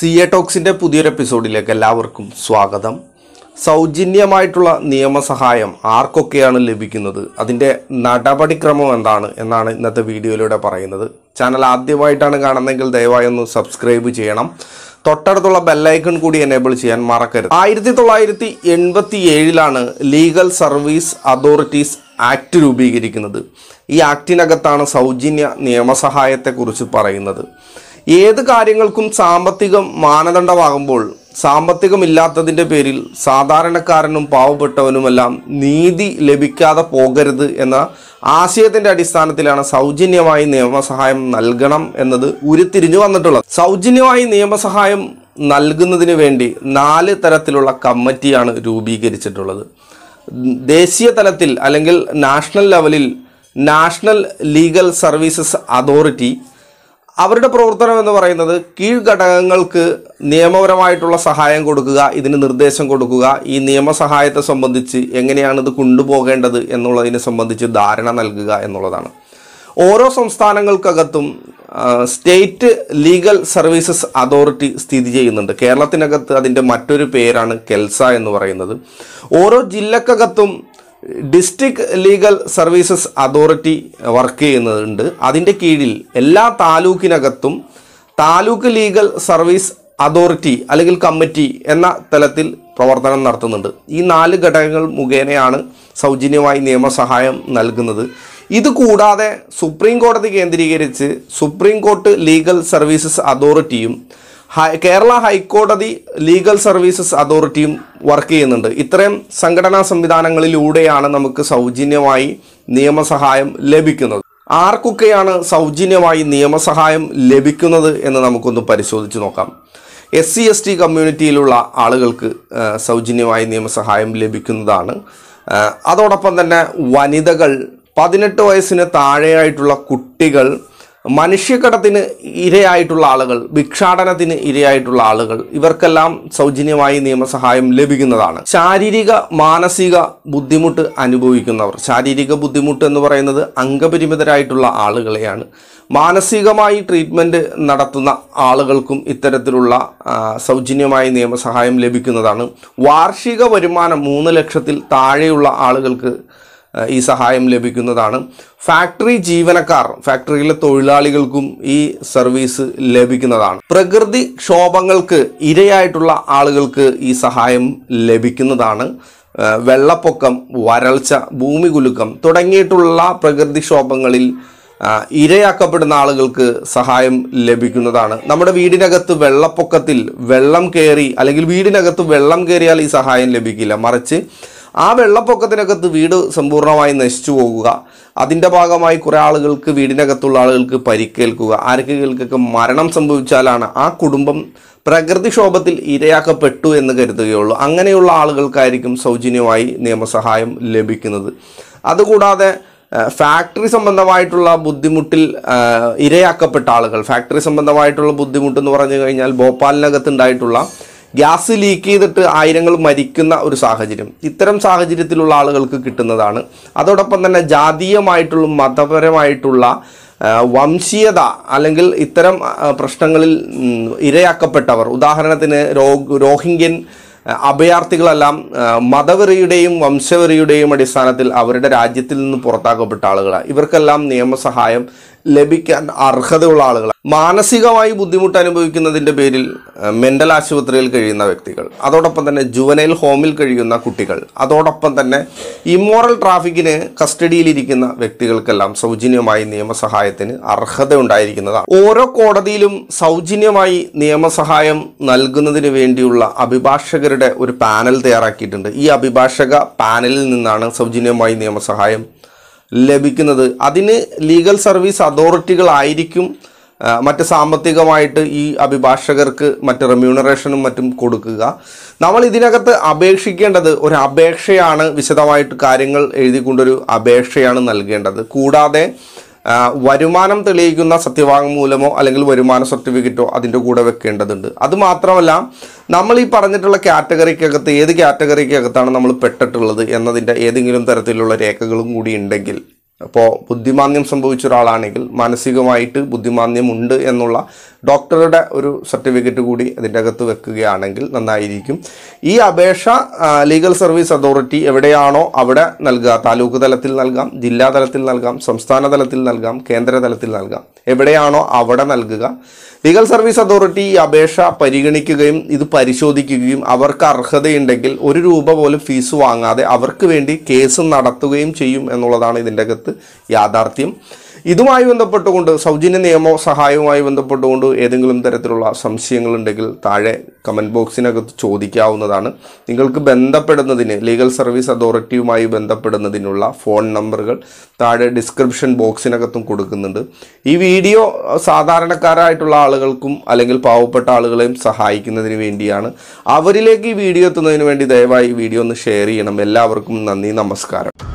C A ടോക്സിൻ്റെ പുതിയൊരു എപ്പിസോഡിലേക്ക് എല്ലാവർക്കും സ്വാഗതം സൗജന്യമായിട്ടുള്ള നിയമസഹായം ആർക്കൊക്കെയാണ് ലഭിക്കുന്നത് അതിൻ്റെ നടപടിക്രമം എന്താണ് എന്നാണ് ഇന്നത്തെ വീഡിയോയിലൂടെ പറയുന്നത് ചാനൽ ആദ്യമായിട്ടാണ് കാണുന്നതെങ്കിൽ ദയവായി ഒന്ന് സബ്സ്ക്രൈബ് ചെയ്യണം തൊട്ടടുത്തുള്ള ബെല്ലൈക്കൺ കൂടി എനേബിൾ ചെയ്യാൻ മറക്കരുത് ആയിരത്തി തൊള്ളായിരത്തി എൺപത്തി ഏഴിലാണ് ലീഗൽ സർവീസ് അതോറിറ്റീസ് ആക്ട് രൂപീകരിക്കുന്നത് ഈ ആക്ടിനകത്താണ് സൗജന്യ നിയമസഹായത്തെക്കുറിച്ച് പറയുന്നത് ഏത് കാര്യങ്ങൾക്കും സാമ്പത്തിക മാനദണ്ഡമാകുമ്പോൾ സാമ്പത്തികമില്ലാത്തതിൻ്റെ പേരിൽ സാധാരണക്കാരനും പാവപ്പെട്ടവനുമെല്ലാം നീതി ലഭിക്കാതെ പോകരുത് എന്ന ആശയത്തിൻ്റെ അടിസ്ഥാനത്തിലാണ് സൗജന്യമായി നിയമസഹായം നൽകണം എന്നത് ഉരുത്തിരിഞ്ഞു വന്നിട്ടുള്ളത് സൗജന്യമായി നിയമസഹായം നൽകുന്നതിന് വേണ്ടി നാല് തരത്തിലുള്ള കമ്മിറ്റിയാണ് രൂപീകരിച്ചിട്ടുള്ളത് ദേശീയ തലത്തിൽ അല്ലെങ്കിൽ നാഷണൽ ലെവലിൽ നാഷണൽ ലീഗൽ സർവീസസ് അതോറിറ്റി അവരുടെ പ്രവർത്തനം എന്ന് പറയുന്നത് കീഴ്ഘടകങ്ങൾക്ക് നിയമപരമായിട്ടുള്ള സഹായം കൊടുക്കുക ഇതിന് നിർദ്ദേശം കൊടുക്കുക ഈ നിയമസഹായത്തെ സംബന്ധിച്ച് എങ്ങനെയാണ് ഇത് കൊണ്ടുപോകേണ്ടത് എന്നുള്ളതിനെ സംബന്ധിച്ച് ധാരണ നൽകുക എന്നുള്ളതാണ് ഓരോ സംസ്ഥാനങ്ങൾക്കകത്തും സ്റ്റേറ്റ് ലീഗൽ സർവീസസ് അതോറിറ്റി സ്ഥിതി ചെയ്യുന്നുണ്ട് കേരളത്തിനകത്ത് അതിൻ്റെ മറ്റൊരു പേരാണ് കെൽസ എന്ന് പറയുന്നത് ഓരോ ജില്ലക്കകത്തും district legal services authority work ചെയ്യുന്നുണ്ട് അതിൻ്റെ കീഴിൽ എല്ലാ താലൂക്കിനകത്തും താലൂക്ക് ലീഗൽ സർവീസ് അതോറിറ്റി അല്ലെങ്കിൽ കമ്മിറ്റി എന്ന തലത്തിൽ പ്രവർത്തനം നടത്തുന്നുണ്ട് ഈ നാല് ഘടകങ്ങൾ മുഖേനയാണ് സൗജന്യമായി നിയമസഹായം നൽകുന്നത് ഇത് കൂടാതെ സുപ്രീം കോടതി കേന്ദ്രീകരിച്ച് സുപ്രീം കോർട്ട് ലീഗൽ സർവീസസ് അതോറിറ്റിയും കേരള ഹൈക്കോടതി ലീഗൽ സർവീസസ് അതോറിറ്റിയും വർക്ക് ചെയ്യുന്നുണ്ട് ഇത്രയും സംഘടനാ സംവിധാനങ്ങളിലൂടെയാണ് നമുക്ക് സൗജന്യമായി നിയമസഹായം ലഭിക്കുന്നത് ആർക്കൊക്കെയാണ് സൗജന്യമായി നിയമസഹായം ലഭിക്കുന്നത് എന്ന് നമുക്കൊന്ന് പരിശോധിച്ച് നോക്കാം എസ് സി എസ് ടി കമ്മ്യൂണിറ്റിയിലുള്ള ആളുകൾക്ക് സൗജന്യമായി നിയമസഹായം ലഭിക്കുന്നതാണ് അതോടൊപ്പം തന്നെ വനിതകൾ പതിനെട്ട് വയസ്സിന് താഴെയായിട്ടുള്ള കുട്ടികൾ മനുഷ്യക്കടത്തിന് ഇരയായിട്ടുള്ള ആളുകൾ ഭിക്ഷാടനത്തിന് ഇരയായിട്ടുള്ള ആളുകൾ ഇവർക്കെല്ലാം സൗജന്യമായി നിയമസഹായം ലഭിക്കുന്നതാണ് ശാരീരിക മാനസിക ബുദ്ധിമുട്ട് അനുഭവിക്കുന്നവർ ശാരീരിക ബുദ്ധിമുട്ട് എന്ന് പറയുന്നത് അംഗപരിമിതരായിട്ടുള്ള ആളുകളെയാണ് മാനസികമായി ട്രീറ്റ്മെൻറ്റ് നടത്തുന്ന ആളുകൾക്കും ഇത്തരത്തിലുള്ള സൗജന്യമായ നിയമസഹായം ലഭിക്കുന്നതാണ് വാർഷിക വരുമാനം മൂന്ന് ലക്ഷത്തിൽ താഴെയുള്ള ആളുകൾക്ക് ഈ സഹായം ലഭിക്കുന്നതാണ് ഫാക്ടറി ജീവനക്കാർ ഫാക്ടറിയിലെ തൊഴിലാളികൾക്കും ഈ സർവീസ് ലഭിക്കുന്നതാണ് പ്രകൃതി ക്ഷോഭങ്ങൾക്ക് ഇരയായിട്ടുള്ള ആളുകൾക്ക് ഈ സഹായം ലഭിക്കുന്നതാണ് വെള്ളപ്പൊക്കം വരൾച്ച ഭൂമി കുലുക്കം തുടങ്ങിയിട്ടുള്ള പ്രകൃതിക്ഷോഭങ്ങളിൽ ഇരയാക്കപ്പെടുന്ന ആളുകൾക്ക് സഹായം ലഭിക്കുന്നതാണ് നമ്മുടെ വീടിനകത്ത് വെള്ളപ്പൊക്കത്തിൽ വെള്ളം കയറി അല്ലെങ്കിൽ വീടിനകത്ത് വെള്ളം കയറിയാൽ ഈ സഹായം ലഭിക്കില്ല മറിച്ച് ആ വെള്ളപ്പൊക്കത്തിനകത്ത് വീട് സമ്പൂർണ്ണമായി നശിച്ചു പോകുക അതിൻ്റെ ഭാഗമായി കുറേ ആളുകൾക്ക് വീടിനകത്തുള്ള ആളുകൾക്ക് പരിക്കേൽക്കുക ആർക്കെങ്കിൽക്കൊക്കെ മരണം സംഭവിച്ചാലാണ് ആ കുടുംബം പ്രകൃതിക്ഷോഭത്തിൽ ഇരയാക്കപ്പെട്ടു എന്ന് കരുതുകയുള്ളൂ അങ്ങനെയുള്ള ആളുകൾക്കായിരിക്കും സൗജന്യമായി നിയമസഹായം ലഭിക്കുന്നത് അതുകൂടാതെ ഫാക്ടറി സംബന്ധമായിട്ടുള്ള ബുദ്ധിമുട്ടിൽ ഇരയാക്കപ്പെട്ട ആളുകൾ ഫാക്ടറി സംബന്ധമായിട്ടുള്ള ബുദ്ധിമുട്ട് എന്ന് പറഞ്ഞു കഴിഞ്ഞാൽ ഭോപ്പാലിനകത്തുണ്ടായിട്ടുള്ള ഗ്യാസ് ലീക്ക് ചെയ്തിട്ട് ആയിരങ്ങൾ മരിക്കുന്ന ഒരു സാഹചര്യം ഇത്തരം സാഹചര്യത്തിലുള്ള ആളുകൾക്ക് കിട്ടുന്നതാണ് അതോടൊപ്പം തന്നെ ജാതീയമായിട്ടുള്ള മതപരമായിട്ടുള്ള വംശീയത അല്ലെങ്കിൽ ഇത്തരം പ്രശ്നങ്ങളിൽ ഇരയാക്കപ്പെട്ടവർ ഉദാഹരണത്തിന് രോ രോഹിംഗ്യൻ അഭയാർത്ഥികളെല്ലാം മതവെറിയുടെയും വംശവെറിയുടെയും അടിസ്ഥാനത്തിൽ അവരുടെ രാജ്യത്തിൽ നിന്ന് പുറത്താക്കപ്പെട്ട ആളുകളാണ് ഇവർക്കെല്ലാം നിയമസഹായം ലഭിക്കാൻ അർഹതയുള്ള ആളുകൾ മാനസികമായി ബുദ്ധിമുട്ട് അനുഭവിക്കുന്നതിൻ്റെ പേരിൽ മെൻ്റൽ ആശുപത്രിയിൽ കഴിയുന്ന വ്യക്തികൾ അതോടൊപ്പം തന്നെ ജുവനൈൽ ഹോമിൽ കഴിയുന്ന കുട്ടികൾ അതോടൊപ്പം തന്നെ ഇമ്മോറൽ ട്രാഫിക്കിന് കസ്റ്റഡിയിലിരിക്കുന്ന വ്യക്തികൾക്കെല്ലാം സൗജന്യമായി നിയമസഹായത്തിന് അർഹതയുണ്ടായിരിക്കുന്നതാണ് ഓരോ കോടതിയിലും സൗജന്യമായി നിയമസഹായം നൽകുന്നതിന് വേണ്ടിയുള്ള അഭിഭാഷകരുടെ ഒരു പാനൽ തയ്യാറാക്കിയിട്ടുണ്ട് ഈ അഭിഭാഷക പാനലിൽ നിന്നാണ് സൗജന്യമായി നിയമസഹായം ലഭിക്കുന്നത് അതിന് ലീഗൽ സർവീസ് അതോറിറ്റികളായിരിക്കും മറ്റ് സാമ്പത്തികമായിട്ട് ഈ അഭിഭാഷകർക്ക് മറ്റ് റെമ്യൂണറേഷനും മറ്റും കൊടുക്കുക നമ്മൾ ഇതിനകത്ത് അപേക്ഷിക്കേണ്ടത് ഒരു അപേക്ഷയാണ് വിശദമായിട്ട് കാര്യങ്ങൾ എഴുതിക്കൊണ്ടൊരു അപേക്ഷയാണ് നൽകേണ്ടത് കൂടാതെ വരുമാനം തെളിയിക്കുന്ന സത്യവാങ്മൂലമോ അല്ലെങ്കിൽ വരുമാന സർട്ടിഫിക്കറ്റോ അതിൻ്റെ കൂടെ വെക്കേണ്ടതുണ്ട് അതുമാത്രമല്ല നമ്മൾ ഈ പറഞ്ഞിട്ടുള്ള കാറ്റഗറിക്കകത്ത് ഏത് കാറ്റഗറിക്കകത്താണ് നമ്മൾ പെട്ടിട്ടുള്ളത് എന്നതിൻ്റെ ഏതെങ്കിലും തരത്തിലുള്ള രേഖകളും കൂടി ഉണ്ടെങ്കിൽ അപ്പോൾ ബുദ്ധിമാന്യം സംഭവിച്ച ഒരാളാണെങ്കിൽ മാനസികമായിട്ട് ബുദ്ധിമാന്യമുണ്ട് എന്നുള്ള ഡോക്ടറുടെ ഒരു സർട്ടിഫിക്കറ്റ് കൂടി അതിൻ്റെ അകത്ത് വെക്കുകയാണെങ്കിൽ നന്നായിരിക്കും ഈ അപേക്ഷ ലീഗൽ സർവീസ് അതോറിറ്റി എവിടെയാണോ അവിടെ നൽകുക താലൂക്ക് തലത്തിൽ നൽകാം ജില്ലാ തലത്തിൽ നൽകാം സംസ്ഥാന തലത്തിൽ നൽകാം കേന്ദ്ര തലത്തിൽ നൽകാം എവിടെയാണോ അവിടെ നൽകുക ലീഗൽ സർവീസ് അതോറിറ്റി ഈ അപേക്ഷ പരിഗണിക്കുകയും ഇത് പരിശോധിക്കുകയും അവർക്ക് അർഹതയുണ്ടെങ്കിൽ ഒരു രൂപ പോലും ഫീസ് വാങ്ങാതെ അവർക്ക് വേണ്ടി കേസ് നടത്തുകയും ചെയ്യും എന്നുള്ളതാണ് ഇതിൻ്റെ അകത്ത് യാഥാർത്ഥ്യം ഇതുമായി ബന്ധപ്പെട്ടുകൊണ്ട് സൗജന്യ നിയമ സഹായവുമായി ബന്ധപ്പെട്ടുകൊണ്ട് ഏതെങ്കിലും തരത്തിലുള്ള സംശയങ്ങളുണ്ടെങ്കിൽ താഴെ കമൻറ്റ് ബോക്സിനകത്ത് ചോദിക്കാവുന്നതാണ് നിങ്ങൾക്ക് ബന്ധപ്പെടുന്നതിന് ലീഗൽ സർവീസ് അതോറിറ്റിയുമായി ബന്ധപ്പെടുന്നതിനുള്ള ഫോൺ നമ്പറുകൾ താഴെ ഡിസ്ക്രിപ്ഷൻ ബോക്സിനകത്തും കൊടുക്കുന്നുണ്ട് ഈ വീഡിയോ സാധാരണക്കാരായിട്ടുള്ള ആളുകൾക്കും അല്ലെങ്കിൽ പാവപ്പെട്ട ആളുകളെയും സഹായിക്കുന്നതിന് വേണ്ടിയാണ് അവരിലേക്ക് ഈ വീഡിയോ എത്തുന്നതിന് വേണ്ടി ദയവായി ഈ വീഡിയോ ഒന്ന് ഷെയർ ചെയ്യണം എല്ലാവർക്കും നന്ദി നമസ്കാരം